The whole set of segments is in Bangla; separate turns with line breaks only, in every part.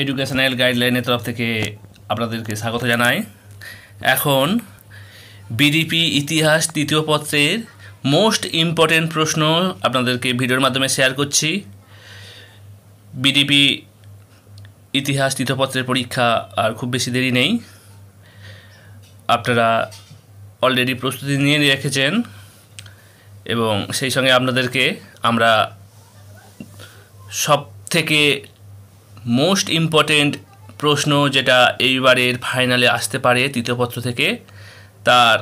এডুকেশনাল গাইডলাইনের তরফ থেকে আপনাদেরকে স্বাগত জানাই এখন বিডিপি ইতিহাস তৃতীয় পত্রের মোস্ট ইম্পর্টেন্ট প্রশ্ন আপনাদেরকে ভিডিওর মাধ্যমে শেয়ার করছি বিডিপি ইতিহাস তৃতীয় পত্রের পরীক্ষা আর খুব বেশি দেরি নেই আপনারা অলরেডি প্রস্তুতি নিয়ে রেখেছেন এবং সেই সঙ্গে আপনাদেরকে আমরা সব থেকে মোস্ট ইম্পর্টেন্ট প্রশ্ন যেটা এইবারের ফাইনালে আসতে পারে তৃতীয় পত্র থেকে তার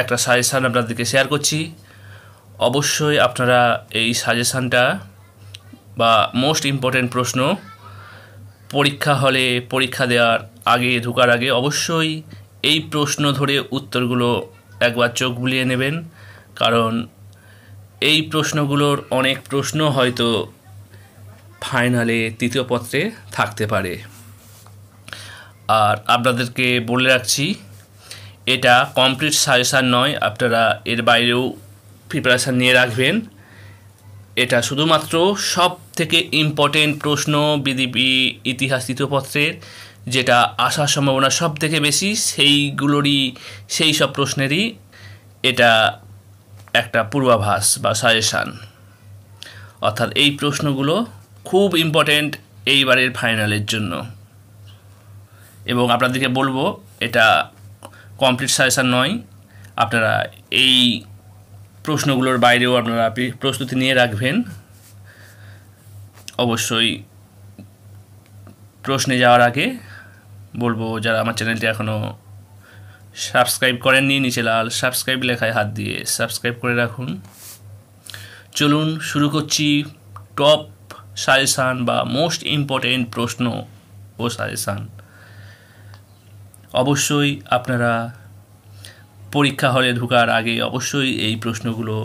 একটা সাজেশান আপনাদেরকে শেয়ার করছি অবশ্যই আপনারা এই সাজেশানটা বা মোস্ট ইম্পর্টেন্ট প্রশ্ন পরীক্ষা হলে পরীক্ষা দেওয়ার আগে ঢুকার আগে অবশ্যই এই প্রশ্ন ধরে উত্তরগুলো একবার চোখ বুলিয়ে নেবেন কারণ এই প্রশ্নগুলোর অনেক প্রশ্ন হয়তো ফাইনালে তৃতীয় পত্রে থাকতে পারে আর আপনাদেরকে বলে রাখছি এটা কমপ্লিট সাজেশান নয় আপনারা এর বাইরেও প্রিপারেশান নিয়ে রাখবেন এটা শুধুমাত্র সব থেকে ইম্পর্টেন্ট প্রশ্ন বিদিপি ইতিহাস তৃতীয়পত্রের যেটা আসার সম্ভাবনা সব থেকে বেশি সেইগুলোরই সেই সব প্রশ্নেরই এটা একটা পূর্বাভাস বা সাজেশান অর্থাৎ এই প্রশ্নগুলো খুব ইম্পর্টেন্ট এইবারের ফাইনালের জন্য এবং আপনাদেরকে বলবো এটা কমপ্লিট সাজেশান নয় আপনারা এই প্রশ্নগুলোর বাইরেও আপনারা প্রস্তুতি নিয়ে রাখবেন অবশ্যই প্রশ্নে যাওয়ার আগে বলবো যারা আমার চ্যানেলটি এখনও সাবস্ক্রাইব করেননি নিচে লাল সাবস্ক্রাইব লেখায় হাত দিয়ে সাবস্ক্রাইব করে রাখুন চলুন শুরু করছি টপ সাজেশান বা মোস্ট ইম্পর্টেন্ট প্রশ্ন ও সাজেশান অবশ্যই আপনারা পরীক্ষা হলে ঢুকার আগে অবশ্যই এই প্রশ্নগুলো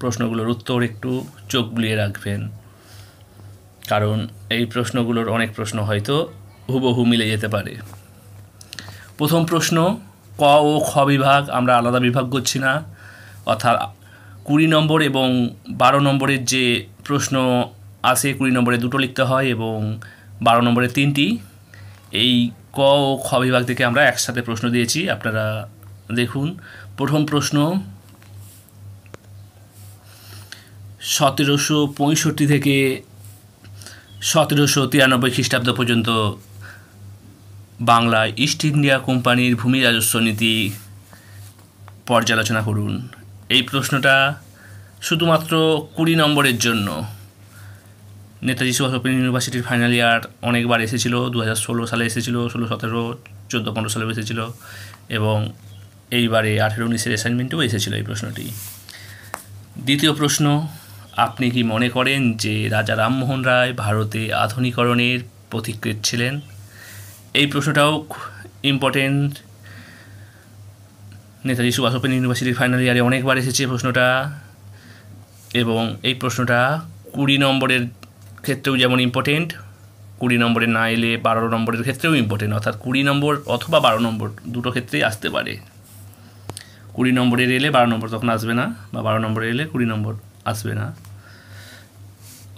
প্রশ্নগুলোর উত্তর একটু চোখ বুলিয়ে রাখবেন কারণ এই প্রশ্নগুলোর অনেক প্রশ্ন হয়তো হুবহু মিলে যেতে পারে প্রথম প্রশ্ন ক ও খ বিভাগ আমরা আলাদা বিভাগ করছি না অর্থাৎ কুড়ি নম্বর এবং বারো নম্বরের যে প্রশ্ন আসে কুড়ি নম্বরে দুটো লিখতে হয় এবং বারো নম্বরে তিনটি এই ক ও খ বিভাগ থেকে আমরা একসাথে প্রশ্ন দিয়েছি আপনারা দেখুন প্রথম প্রশ্ন সতেরোশো পঁয়ষট্টি থেকে সতেরোশো তিরানব্বই খ্রিস্টাব্দ পর্যন্ত বাংলা ইস্ট ইন্ডিয়া কোম্পানির ভূমি রাজস্ব নীতি পর্যালোচনা করুন এই প্রশ্নটা শুধুমাত্র কুড়ি নম্বরের জন্য নেতাজি সুভাষ ওপেন ইউনিভার্সিটির ফাইনাল ইয়ার অনেকবার এসেছিলো দু হাজার ষোলো সালে এসেছিলো ষোলো সতেরো চোদ্দো পনেরো সালেও এসেছিলো এবং এইবারে আঠেরো উনিশের অ্যাসাইনমেন্টেও এসেছিলো এই প্রশ্নটি দ্বিতীয় প্রশ্ন আপনি কি মনে করেন যে রাজা রামমোহন রায় ভারতে আধুনিকরণের পথিকৃত ছিলেন এই প্রশ্নটাও ইম্পর্টেন্ট নেতাজি সুভাষ ওপেন ইউনিভার্সিটির ফাইনাল ইয়ারে অনেকবার এসেছে প্রশ্নটা এবং এই প্রশ্নটা কুড়ি নম্বরের ক্ষেত্রেও যেমন ইম্পর্টেন্ট কুড়ি নম্বরে না এলে বারো নম্বরের ক্ষেত্রেও ইম্পর্টেন্ট অর্থাৎ কুড়ি নম্বর অথবা বারো নম্বর দুটো ক্ষেত্রেই আসতে পারে কুড়ি নম্বরের এলে বারো নম্বর তখন আসবে না বা বারো নম্বরে এলে কুড়ি নম্বর আসবে না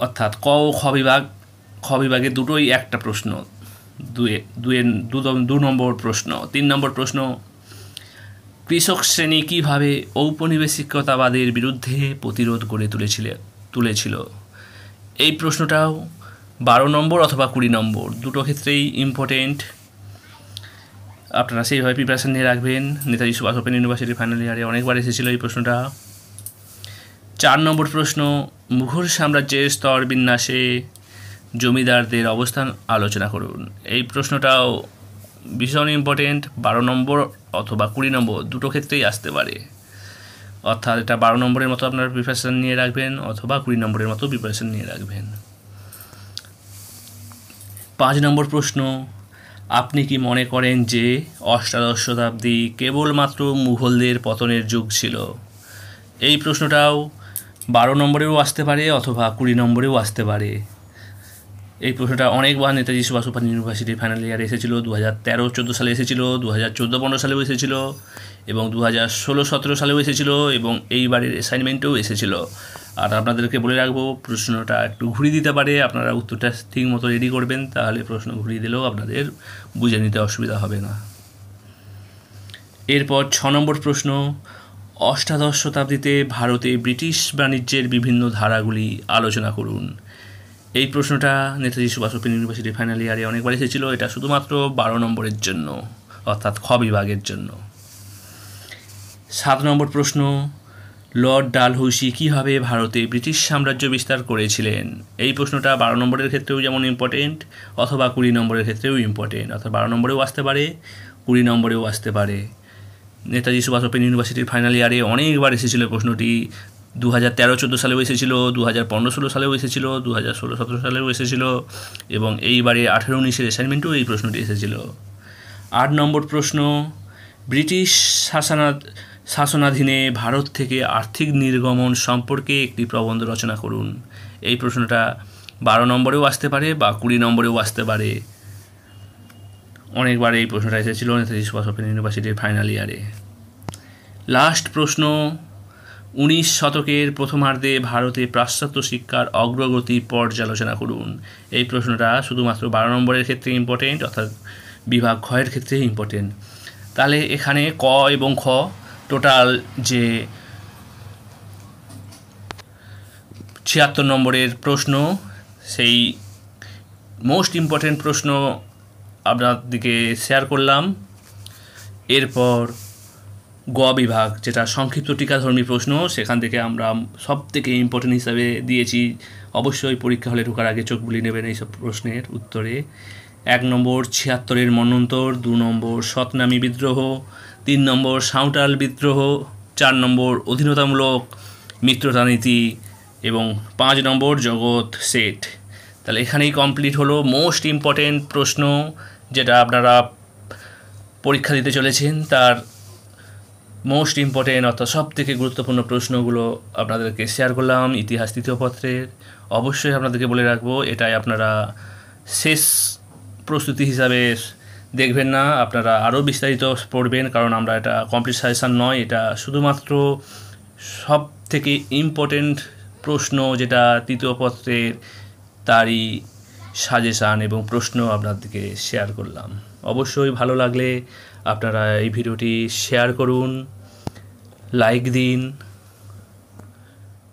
অর্থাৎ ক ও খ বিভাগ খ বিভাগে দুটোই একটা প্রশ্ন দুয়ে দুয়ে দু নম্বর প্রশ্ন তিন নম্বর প্রশ্ন কৃষক শ্রেণী কীভাবে ঔপনিবেশিকতাবাদের বিরুদ্ধে প্রতিরোধ গড়ে তুলেছিল তুলেছিল এই প্রশ্নটাও বারো নম্বর অথবা কুড়ি নম্বর দুটো ক্ষেত্রেই ইম্পর্টেন্ট আপনারা সেইভাবে প্রিপারেশান নিয়ে রাখবেন নেতাজি সুভাষ ওপেন ইউনিভার্সিটির ফাইনাল ইয়ারে অনেকবার এসেছিল এই প্রশ্নটা চার নম্বর প্রশ্ন মুঘল সাম্রাজ্যের স্তর বিন্যাসে জমিদারদের অবস্থান আলোচনা করুন এই প্রশ্নটাও ভীষণ ইম্পর্টেন্ট বারো নম্বর অথবা কুড়ি নম্বর দুটো ক্ষেত্রেই আসতে পারে অর্থাৎ এটা বারো নম্বরের মতো আপনারা প্রিপারেশান নিয়ে রাখবেন অথবা কুড়ি নম্বরের মতো প্রিপারেশান নিয়ে রাখবেন পাঁচ নম্বর প্রশ্ন আপনি কি মনে করেন যে অষ্টাদশ শতাব্দী কেবলমাত্র মুঘলদের পতনের যুগ ছিল এই প্রশ্নটাও বারো নম্বরেও আসতে পারে অথবা কুড়ি নম্বরেও আসতে পারে এই প্রশ্নটা অনেকবার Netaji Subhash super university final ইয়ারে এসেছিল দু হাজার তেরো চোদ্দো সালে এসেছিল দু হাজার চোদ্দো পনেরো সালেও এসেছিল এবং দু হাজার ষোলো সতেরো সালেও এসেছিল এবং এইবারের অ্যাসাইনমেন্টেও এসেছিল আর আপনাদেরকে বলে রাখবো প্রশ্নটা একটু ঘুরিয়ে দিতে পারে আপনারা উত্তরটা ঠিক মতো রেডি করবেন তাহলে প্রশ্ন ঘুরিয়ে দিলেও আপনাদের বুঝে নিতে অসুবিধা হবে না এরপর ছ নম্বর প্রশ্ন অষ্টাদশ শতাব্দীতে ভারতে ব্রিটিশ বাণিজ্যের বিভিন্ন ধারাগুলি আলোচনা করুন এই প্রশ্নটা Netaji Subhash open university final ইয়ারে অনেকবার এসেছিল এটা শুধুমাত্র বারো নম্বরের জন্য অর্থাৎ খ বিভাগের জন্য সাত নম্বর প্রশ্ন লর্ড ডালহৌসি কীভাবে ভারতে ব্রিটিশ সাম্রাজ্য বিস্তার করেছিলেন এই প্রশ্নটা বারো নম্বরের ক্ষেত্রেও যেমন ইম্পর্টেন্ট অথবা কুড়ি নম্বরের ক্ষেত্রেও ইম্পর্টেন্ট অর্থাৎ বারো নম্বরেও আসতে পারে কুড়ি নম্বরেও আসতে পারে নেতাজি সুভাষ ওপেন ইউনিভার্সিটির ফাইনাল ইয়ারে অনেকবার এসেছিল প্রশ্নটি দু হাজার তেরো চোদ্দো সালেও এসেছিল দু হাজার পনেরো ষোলো সালেও এসেছিল দু হাজার ষোলো সতেরো সালেও এসেছিল এবং এইবারে আঠেরো উনিশের অ্যাসাইনমেন্টেও এই প্রশ্নটি এসেছিল আট নম্বর প্রশ্ন ব্রিটিশ শাসনা শাসনাধীনে ভারত থেকে আর্থিক নির্গমন সম্পর্কে একটি প্রবন্ধ রচনা করুন এই প্রশ্নটা বারো নম্বরেও আসতে পারে বা কুড়ি নম্বরেও আসতে পারে অনেকবার এই প্রশ্নটা এসেছিল নেতাজি সুভাষ ইউনিভার্সিটির ফাইনাল ইয়ারে লাস্ট প্রশ্ন উনিশ শতকের প্রথমার্ধে ভারতে পাশ্চাত্য শিক্ষার অগ্রগতি পর্যালোচনা করুন এই প্রশ্নটা শুধুমাত্র বারো নম্বরের ক্ষেত্রে ইম্পর্টেন্ট অর্থাৎ বিভাগ ক্ষয়ের ক্ষেত্রে ইম্পর্টেন্ট তাহলে এখানে ক এবং খ টোটাল যে ছিয়াত্তর নম্বরের প্রশ্ন সেই মোস্ট ইম্পর্টেন্ট প্রশ্ন আপনার দিকে শেয়ার করলাম এরপর গ বিভাগ যেটা সংক্ষিপ্ত টিকাধর্মী প্রশ্ন সেখান থেকে আমরা সব থেকে ইম্পর্টেন্ট হিসাবে দিয়েছি অবশ্যই পরীক্ষা হলে ঢোকার আগে চোখ বুলি নেবেন এইসব প্রশ্নের উত্তরে এক নম্বর ছিয়াত্তরের মনন্তর দু নম্বর সতনামী বিদ্রোহ তিন নম্বর সাঁওতাল বিদ্রোহ চার নম্বর অধীনতামূলক মিত্রতা নীতি এবং পাঁচ নম্বর জগৎ সেট তাহলে এখানেই কমপ্লিট হলো মোস্ট ইম্পর্টেন্ট প্রশ্ন যেটা আপনারা পরীক্ষা দিতে চলেছেন তার মোস্ট ইম্পর্টেন্ট অর্থাৎ সব থেকে গুরুত্বপূর্ণ প্রশ্নগুলো আপনাদেরকে শেয়ার করলাম ইতিহাস তৃতীয় পত্রের অবশ্যই আপনাদেরকে বলে রাখবো এটাই আপনারা শেষ প্রস্তুতি হিসাবে দেখবেন না আপনারা আরও বিস্তারিত পড়বেন কারণ আমরা এটা কমপ্লিট সাজেশান নয় এটা শুধুমাত্র সব থেকে ইম্পর্টেন্ট প্রশ্ন যেটা তৃতীয় পত্রের তারই সাজেশান এবং প্রশ্ন আপনাদেরকে শেয়ার করলাম অবশ্যই ভালো লাগলে আপনারা এই ভিডিওটি শেয়ার করুন লাইক দিন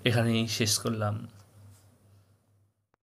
এখানেই শেষ করলাম